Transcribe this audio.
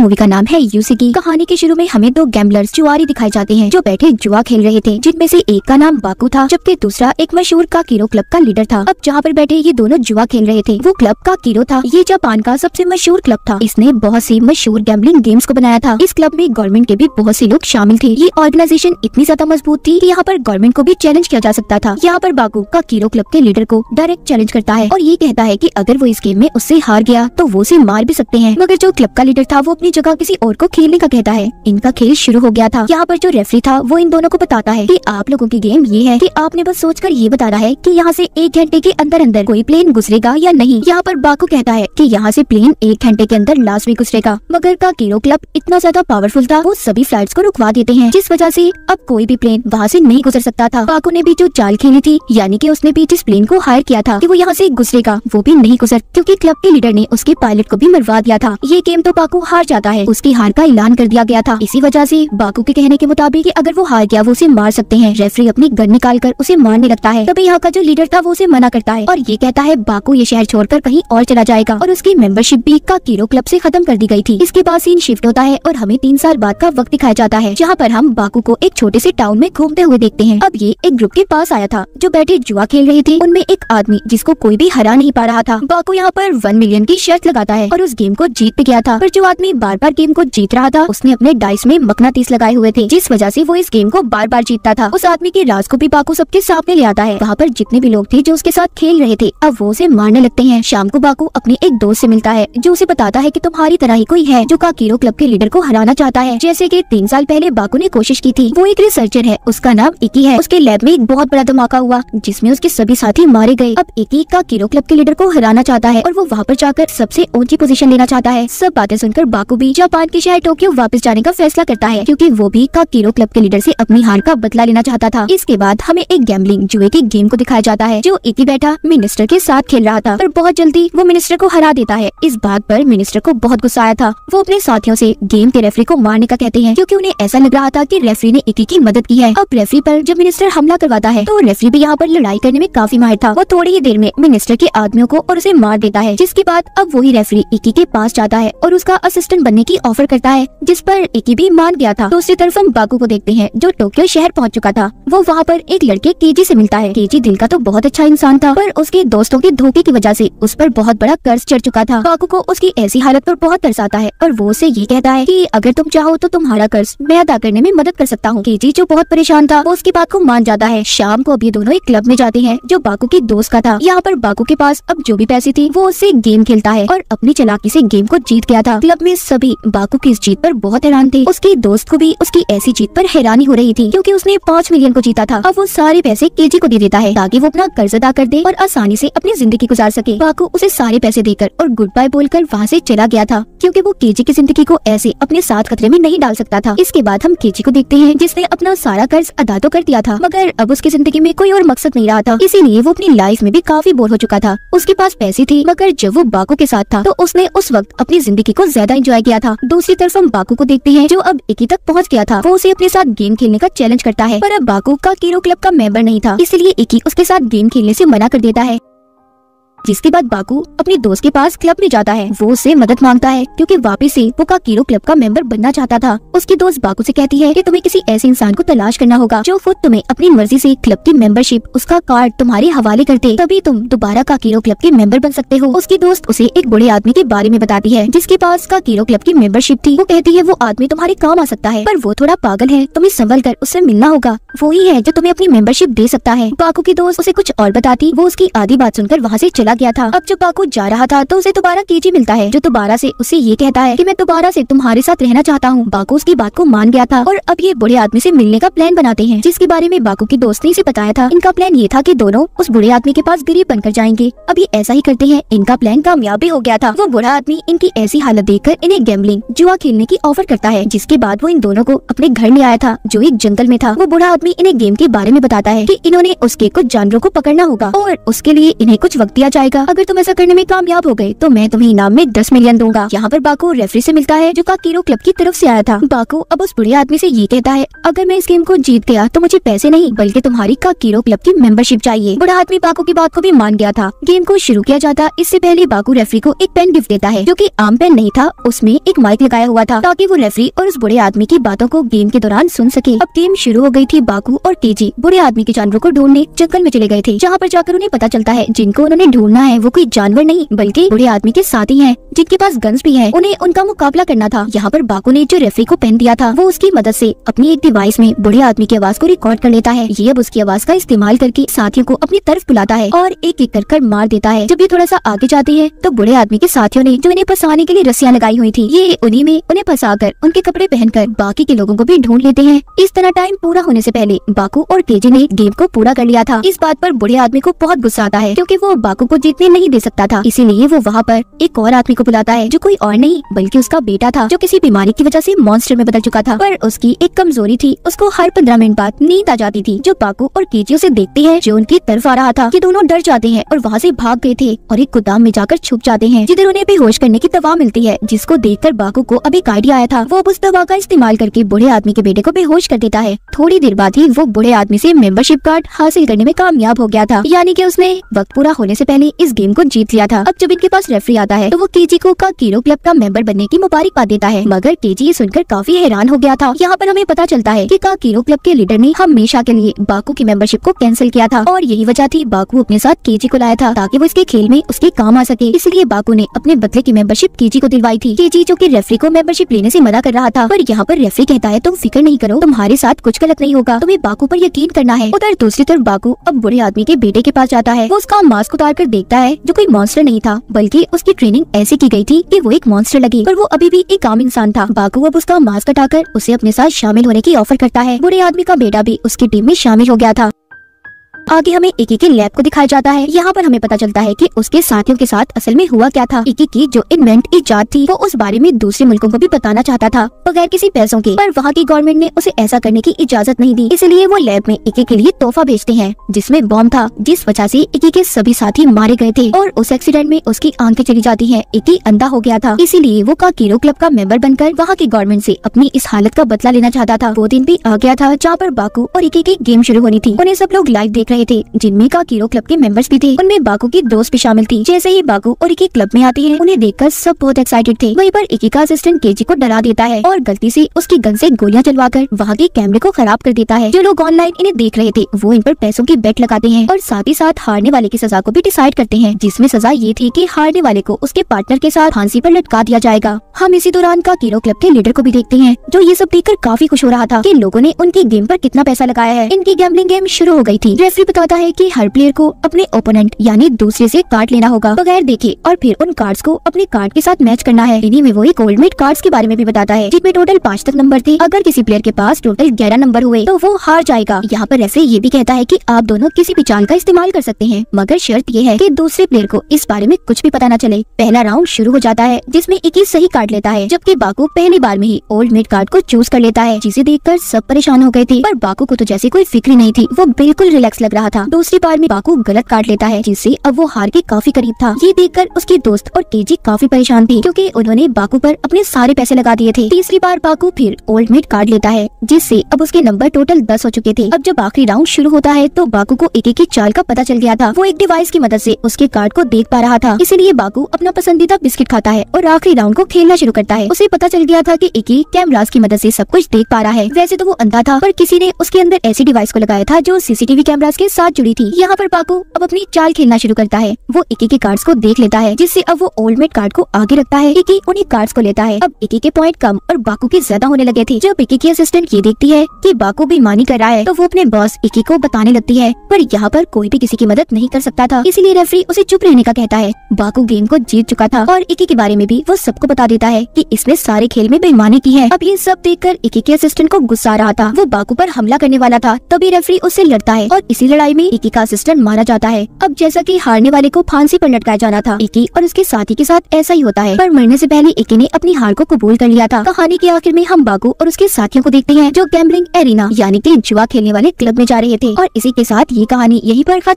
movie का नाम है यूसिकी कहानी के शुरू में हमें दो गैम्बलर्स जुआरी दिखाई जाते हैं जो बैठे जुआ खेल रहे थे जिनमें से एक का नाम बाकू था जबकि दूसरा एक मशहूर का कीरो क्लब का लीडर था अब जहाँ पर बैठे ये दोनों जुआ खेल रहे थे वो क्लब का कीरो था ये जापान का सबसे मशहूर क्लब था इसने बहुत सी मशहूर गैम्बलिंग गेम्स को बनाया था इस क्लब में गवर्नमेंट के भी बहुत से लोग शामिल थे ये ऑर्गेनाइजेशन इतनी ज्यादा मजबूत थी यहाँ पर गवर्नमेंट को भी चैलेंज किया जा सकता था यहाँ पर बाकू का कीरो क्लब के लीडर को डायरेक्ट चैलेंज करता है और ये कहता है की अगर वो इस गेम में उससे हार गया तो वो उसे मार भी सकते हैं मगर जो क्लब का लीडर था वो अपनी अपनी जगह किसी और को खेलने का कहता है इनका खेल शुरू हो गया था यहाँ पर जो रेफरी था वो इन दोनों को बताता है की आप लोगों की गेम ये है की आपने बस सोच कर ये बताना है की यहाँ ऐसी एक घंटे के अंदर अंदर कोई प्लेन गुजरेगा या नहीं यहाँ पर बाको कहता है की यहाँ ऐसी प्लेन एक घंटे के अंदर लास्ट में गुजरेगा मगर का कीड़ो क्लब इतना ज्यादा पावरफुल था वो सभी फ्लाइट को रुकवा देते हैं जिस वजह ऐसी अब कोई भी प्लेन वहाँ ऐसी नहीं गुजर सकता था बाको ने भी जो चाल खेली थी यानी की उसने भी जिस प्लेन को हायर किया था की वो यहाँ ऐसी गुजरेगा वो भी नहीं गुजर क्यूँकी क्लब के लीडर ने उसके पायलट को भी मरवा दिया था ये गेम तो पाको हार जाता जाता है उसकी हार का ऐलान कर दिया गया था इसी वजह ऐसी बाकू के कहने के मुताबिक अगर वो हार गया वो उसे मार सकते हैं रेफरी अपनी गन निकाल कर उसे मारने लगता है तभी यहाँ का जो लीडर था वो उसे मना करता है और ये कहता है बाकू ये शहर छोड़कर कहीं और चला जाएगा और उसकी मेंबरशिप भी का कीरो क्लब से खत्म कर दी गई थी इसके बाद सीन शिफ्ट होता है और हमें तीन साल बाद का वक्त दिखाया जाता है जहाँ पर हम बाकू को एक छोटे से टाउन में घूमते हुए देखते हैं अब ये एक ग्रुप के पास आया था जो बैठे जुआ खेल रहे थे उनमें एक आदमी जिसको कोई भी हरा नहीं पा रहा था बाकू यहाँ पर वन मिलियन की शर्त लगाता है और उस गेम को जीत भी गया था पर जो आदमी बार बार गेम को जीत रहा था उसने अपने डाइस में मकना तीस लगाए हुए थे जिस वजह से वो इस गेम को बार बार जीतता था उस आदमी की राज को भी बाकू सबके सामने ले आता है वहाँ पर जितने भी लोग थे जो उसके साथ खेल रहे थे अब वो उसे मारने लगते हैं शाम को बाकू अपने एक दोस्त से मिलता है जो उसे बताता है की तुम्हारी तरह ही कोई है जो काकीरो क्लब के लीडर को हराना चाहता है जैसे की तीन साल पहले बाकू ने कोशिश की थी वो एक रिसर्चर है उसका नाम इकी है उसके लैब में एक बहुत बड़ा धमाका हुआ जिसमे उसके सभी साथी मारे गए अब इकी का कीरो क्लब के लीडर को हराना चाहता है और वो वहाँ पर जाकर सबसे ऊंची पोजीशन लेना चाहता है सब बातें सुनकर बाकू भी जापान के शहर टोक्यो वापस जाने का फैसला करता है क्योंकि वो भी काकीरो क्लब के लीडर ऐसी अपनी हार का बदला लेना चाहता था इसके बाद हमें एक गैम्बलिंग जुए की गेम को दिखाया जाता है जो ही बैठा मिनिस्टर के साथ खेल रहा था पर बहुत जल्दी वो मिनिस्टर को हरा देता है इस बात पर मिनिस्टर को बहुत गुस्सा आया था वो अपने साथियों से गेम के रेफरी को मारने का कहते हैं क्योंकि उन्हें ऐसा लग रहा था कि रेफरी ने इकी की मदद की है अब रेफरी पर जब मिनिस्टर हमला करवाता है तो रेफरी भी यहाँ पर लड़ाई करने में काफी माहिर था वो थोड़ी ही देर में मिनिस्टर के आदमियों को और उसे मार देता है जिसके बाद अब वही रेफरी इकी के पास जाता है और उसका असिस्टेंट बनने की ऑफर करता है जिस पर एकी भी मान गया था दूसरी तरफ हम बाकू को देखते हैं जो टोक्यो शहर पहुंच चुका था वो वहाँ पर एक लड़के केजी से मिलता है केजी दिल का तो बहुत अच्छा इंसान था पर उसके दोस्तों के धोखे की वजह से उस पर बहुत बड़ा कर्ज चढ़ चुका था बाकू को उसकी ऐसी हालत पर बहुत तरसाता है और वो उसे ये कहता है की अगर तुम चाहो तो तुम्हारा कर्ज मैं अदा करने में मदद कर सकता हूँ केजी जो बहुत परेशान था वो उसकी बात को मान जाता है शाम को अब ये दोनों एक क्लब में जाते हैं जो बाकू के दोस्त का था यहाँ पर बाकू के पास अब जो भी पैसे थे वो उससे गेम खेलता है और अपनी चलाकी से गेम को जीत गया था क्लब में सब सभी बाकू की इस जीत पर बहुत हैरान थे उसके दोस्त को भी उसकी ऐसी जीत पर हैरानी हो रही थी क्योंकि उसने पाँच मिलियन को जीता था अब वो सारे पैसे केजी को दे देता है ताकि वो अपना कर्ज अदा कर दे और आसानी से अपनी जिंदगी गुजार सके बाकू उसे सारे पैसे देकर और गुड बाय बोलकर वहाँ से चला गया था क्योंकि वो केजी की जिंदगी को ऐसे अपने साथ खतरे में नहीं डाल सकता था इसके बाद हम केजी को देखते हैं जिसने अपना सारा कर्ज अदा तो कर दिया था मगर अब उसकी जिंदगी में कोई और मकसद नहीं रहा था इसीलिए वो अपनी लाइफ में भी काफी बोर हो चुका था उसके पास पैसे थे मगर जब वो बाकू के साथ था तो उसने उस वक्त अपनी जिंदगी को ज्यादा इंजॉय किया किया था दूसरी तरफ हम बाकू को देखते हैं जो अब इकी तक पहुंच गया था वो उसे अपने साथ गेम खेलने का चैलेंज करता है पर अब बाकू का कीरो क्लब का मेंबर नहीं था इसलिए इकी उसके साथ गेम खेलने से मना कर देता है जिसके बाद बाकू अपने दोस्त के पास क्लब में जाता है वो उसे मदद मांगता है क्योंकि वापिस ऐसी वो काकीरो क्लब का मेंबर बनना चाहता था उसकी दोस्त बाकू से कहती है कि तुम्हें किसी ऐसे इंसान को तलाश करना होगा जो खुद तुम्हें अपनी मर्जी से क्लब की मेंबरशिप उसका कार्ड तुम्हारे हवाले कर दे तभी तुम दोबारा काकीरो क्लब के मेंबर बन सकते हो उसकी दोस्त उसे एक बुढ़े आदमी के बारे में बताती है जिसके पास काकीरो क्लब की मेंबरशिप थी वो कहती है वो आदमी तुम्हारे काम आ सकता है पर वो थोड़ा पागल है तुम्हें संभल कर उससे मिलना होगा वो ही है जो तुम्हें अपनी मेंबरशिप दे सकता है बाकू की दोस्त उसे कुछ और बताती वो उसकी आधी बात सुनकर वहाँ से चला गया था अब जब बाकू जा रहा था तो उसे दोबारा केजी मिलता है जो दोबारा से उसे ये कहता है कि मैं दोबारा से तुम्हारे साथ रहना चाहता हूँ बाकू उसकी बात को मान गया था और अब ये बुढ़े आदमी से मिलने का प्लान बनाते हैं जिसके बारे में बाकू की दोस्त ने इसे बताया था इनका प्लान ये था की दोनों उस बुढ़े आदमी के पास गरीब बनकर जाएंगे अब ये ऐसा ही करते हैं इनका प्लान कामयाबी हो गया था वो बुढ़ा आदमी इनकी ऐसी हालत कर इन्हें गैम्बलिंग जुआ खेलने की ऑफर करता है जिसके बाद वो इन दोनों को अपने घर ले आया था जो एक जंगल में था वो बुढ़ा आदमी इन्हें गेम के बारे में बताता है कि इन्होंने उसके कुछ जानवरों को पकड़ना होगा और उसके लिए इन्हें कुछ वक्त दिया जाएगा अगर तुम ऐसा करने में कामयाब हो गए तो मैं तुम्हें इनाम में दस मिलियन दूंगा यहाँ पर बाको रेफरी ऐसी मिलता है जो काकीरो क्लब की तरफ ऐसी आया था बाको अब उस बुढ़े आदमी ऐसी ये कहता है अगर मैं इस गेम को जीत गया तो मुझे पैसे नहीं बल्कि तुम्हारी काकीरो क्लब की मेंबरशिप चाहिए बुढ़ा आदमी बाको की बात को भी मान गया था गेम को शुरू किया जाता इससे पहले बाकू रेफरी को एक पेन गिफ्ट देता है जो की आम पेन नहीं था उसमें एक माइक लगाया हुआ था ताकि वो रेफरी और उस बुढ़े आदमी की बातों को गेम के दौरान सुन सके अब गेम शुरू हो गयी थी बाकू और तेजी बुरे आदमी के जानवरों को ढूंढने जंगल में चले गए थे जहाँ पर जाकर उन्हें पता चलता है जिनको उन्होंने ढूंढना है वो कोई जानवर नहीं बल्कि बुरे आदमी के साथी है जिनके पास गन्स भी है उन्हें उनका मुकाबला करना था यहाँ पर बाकू ने जो रेफरी को पहन दिया था वो उसकी मदद से अपनी एक डिवाइस में बुढ़े आदमी की आवाज को रिकॉर्ड कर लेता है ये अब उसकी आवाज का इस्तेमाल करके साथियों को अपनी तरफ बुलाता है और एक एक कर कर मार देता है जब ये थोड़ा सा आगे जाते हैं तो बुढ़े आदमी के साथियों ने जो इन्हें फंसाने के लिए रस्सियाँ लगाई हुई थी ये उन्हीं में उन्हें फंसा कर उनके कपड़े कर बाकी के लोगों को भी ढूंढ लेते हैं इस तरह टाइम पूरा होने से पहले बाकू और केजी ने गेम को पूरा कर लिया था इस बात पर बुढ़े आदमी को बहुत गुस्सा आता है क्योंकि वो बाकू को जीतने नहीं दे सकता था इसीलिए वो वहाँ पर एक और आदमी को बुलाता है जो कोई और नहीं बल्कि उसका बेटा था जो किसी बीमारी की वजह से मॉन्स्टर में बदल चुका था पर उसकी एक कमजोरी थी उसको हर पंद्रह मिनट बाद नींद आ जाती थी जो पाकू और केजियो ऐसी देखते हैं जो उनकी तरफ आ रहा था ये दोनों डर जाते हैं और वहाँ से भाग गए थे और एक गोदाम में जाकर छुप जाते हैं जिधर उन्हें बेहोश करने की दवा मिलती है जिसको कर बाकू को अब एक आइडिया आया था वो उस दवा का इस्तेमाल करके बूढ़े आदमी के बेटे को बेहोश कर देता है थोड़ी देर बाद ही वो बूढ़े आदमी से मेंबरशिप कार्ड हासिल करने में कामयाब हो गया था यानी कि उसने वक्त पूरा होने से पहले इस गेम को जीत लिया था अब जब इनके पास रेफरी आता है तो वो के जी को का कीरो क्लब का मेंबर बनने की मुबारकबाद देता है मगर के जी सुनकर काफी हैरान हो गया था यहाँ पर हमें पता चलता है कि का कीरो क्लब के लीडर ने हमेशा के लिए बाकू की मेंबरशिप को कैंसिल किया था और यही वजह थी बाकू अपने साथ के जी को लाया था ताकि वो इसके खेल में उसके काम आ सके इसलिए बाकू ने अपने बदले की मेंबरशिप के जी को दिलवाई थी के जी जो की रेफरी को मेंबरशिप लेने ऐसी मना कर रहा था पर यहाँ पर रेफरी कहता है तुम फिक्र नहीं करो तुम्हारे साथ कुछ गलत नहीं होगा तुम्हें बाकू पर यकीन करना है उधर दूसरी तरफ बाकू अब बुरे आदमी के बेटे के पास जाता है वो उसका मास्क उतार कर देखता है जो कोई मॉन्स्टर नहीं था बल्कि उसकी ट्रेनिंग ऐसी की गई थी कि वो एक मॉन्स्टर लगी पर वो अभी भी एक आम इंसान था बाकू अब उसका मास्क हटाकर उसे अपने साथ शामिल होने की ऑफर करता है बुरे आदमी का बेटा भी उसकी टीम में शामिल हो गया था आगे हमें इकी के लैब को दिखाया जाता है यहाँ पर हमें पता चलता है की उसके साथियों के साथ असल में हुआ क्या था इकी की जो इन्वेंट इजाद थी वो उस बारे में दूसरे मुल्कों को भी बताना चाहता था बगैर किसी पैसों के पर वहाँ की गवर्नमेंट ने उसे ऐसा करने की इजाजत नहीं दी इसलिए वो लैब में इकी के लिए तोहफा भेजते हैं जिसमे बॉम्ब था जिस वजह से इकी के सभी साथी मारे गए थे और उस एक्सीडेंट में उसकी आंखें चली जाती है इकी अंधा हो गया था इसीलिए वो काकीरो क्लब का मेंबर बनकर वहाँ की गवर्नमेंट से अपनी इस हालत का बदला लेना चाहता था वो दिन भी आ गया था जहाँ पर बाकू और इकी की गेम शुरू होनी थी उन्हें सब लोग लाइव देख रहे रहे थे जिनमें का कीरो क्लब के मेंबर्स भी थे उनमें बाकू की दोस्त भी शामिल थी जैसे ही बाकू और इकी क्लब में आती है उन्हें देखकर सब बहुत एक्साइटेड थे वहीं पर इकी का असिस्टेंट केजी को डरा देता है और गलती से उसकी गन से गोलियां चलवाकर वहाँ के कैमरे को खराब कर देता है जो लोग ऑनलाइन इन्हें देख रहे थे वो इन पर पैसों की बेट लगाते हैं और साथ ही साथ हारने वाले की सजा को भी डिसाइड करते हैं जिसमे सजा ये थी की हारने वाले को उसके पार्टनर के साथ फांसी पर लटका दिया जाएगा हम इसी दौरान का कीरो क्लब के लीडर को भी देखते हैं जो ये सब देखकर काफी खुश हो रहा था की लोगो ने उनकी गेम आरोप कितना पैसा लगाया है इनकी गैम्बलिंग गेम शुरू हो गयी थी रेफरी बताता है कि हर प्लेयर को अपने ओपोनेंट यानी दूसरे से कार्ड लेना होगा बगैर देखे और फिर उन कार्ड्स को अपने कार्ड के साथ मैच करना है इन्हीं में वो गोल्ड मेड कार्ड्स के बारे में भी बताता है जिसमें टोटल पाँच तक नंबर थे अगर किसी प्लेयर के पास टोटल ग्यारह नंबर हुए तो वो हार जाएगा यहाँ पर ऐसे ये भी कहता है की आप दोनों किसी भी चाल का इस्तेमाल कर सकते हैं मगर शर्त ये है की दूसरे प्लेयर को इस बारे में कुछ भी पता न चले पहला राउंड शुरू हो जाता है जिसमे इक्कीस सही कार्ड लेता है जबकि बाकू पहली बार में ही ओल्ड मेड कार्ड को चूज कर लेता है जिसे देखकर सब परेशान हो गए थे पर बाकू को तो जैसे कोई फिक्री नहीं थी वो बिल्कुल रिलैक्स लग रहा रहा था दूसरी बार में बाकू गलत काट लेता है जिससे अब वो हार के काफी करीब था ये देखकर उसके दोस्त और केजी काफी परेशान थी क्योंकि उन्होंने बाकू पर अपने सारे पैसे लगा दिए थे तीसरी बार बाकू फिर ओल्ड मेट काट लेता है जिससे अब उसके नंबर टोटल दस हो चुके थे अब जब आखिरी राउंड शुरू होता है तो बाकू को एक एक की चाल का पता चल गया था वो एक डिवाइस की मदद ऐसी उसके कार्ड को देख पा रहा था इसीलिए बाकू अपना पसंदीदा बिस्किट खाता है और आखिरी राउंड को खेलना शुरू करता है उसे पता चल गया था की एक ही कैमराज की मदद ऐसी सब कुछ देख पा रहा है वैसे तो वो अंधा था पर किसी ने उसके अंदर ऐसी डिवाइस को लगाया था जो सीसीटीवी कैमराज के साथ जुड़ी थी यहाँ पर पाकू अब अपनी चाल खेलना शुरू करता है वो एक के कार्ड्स को देख लेता है जिससे अब वो ओल्ड मेड कार्ड को आगे रखता है इकी उन्हीं कार्ड्स को लेता है अब एक के पॉइंट कम और बाकू के ज्यादा होने लगे थे जब इकी की असिस्टेंट ये देखती है की बाकू बेमानी कर रहा है तो वो अपने बॉस इकी को बताने लगती है पर यहाँ पर कोई भी किसी की मदद नहीं कर सकता था इसीलिए रेफरी उसे चुप रहने का कहता है बाकू गेम को जीत चुका था और इकी के बारे में भी वो सबको बता देता है की इसने सारे खेल में बेमानी की है अब ये सब देखकर इकी के असिस्टेंट को गुस्सा रहा था वो बाकू आरोप हमला करने वाला था तभी रेफरी उससे लड़ता है और इसी लड़ाई में इकी का असिस्टेंट मारा जाता है अब जैसा कि हारने वाले को फांसी पर लटकाया जाना था इकी और उसके साथी के साथ ऐसा ही होता है पर मरने से पहले इकी ने अपनी हार को कबूल कर लिया था कहानी के आखिर में हम बाकू और उसके साथियों को देखते हैं जो गैम्बलिंग एरिना यानी की जुआ खेलने वाले क्लब में जा रहे थे और इसी के साथ ये कहानी यही पर खत्म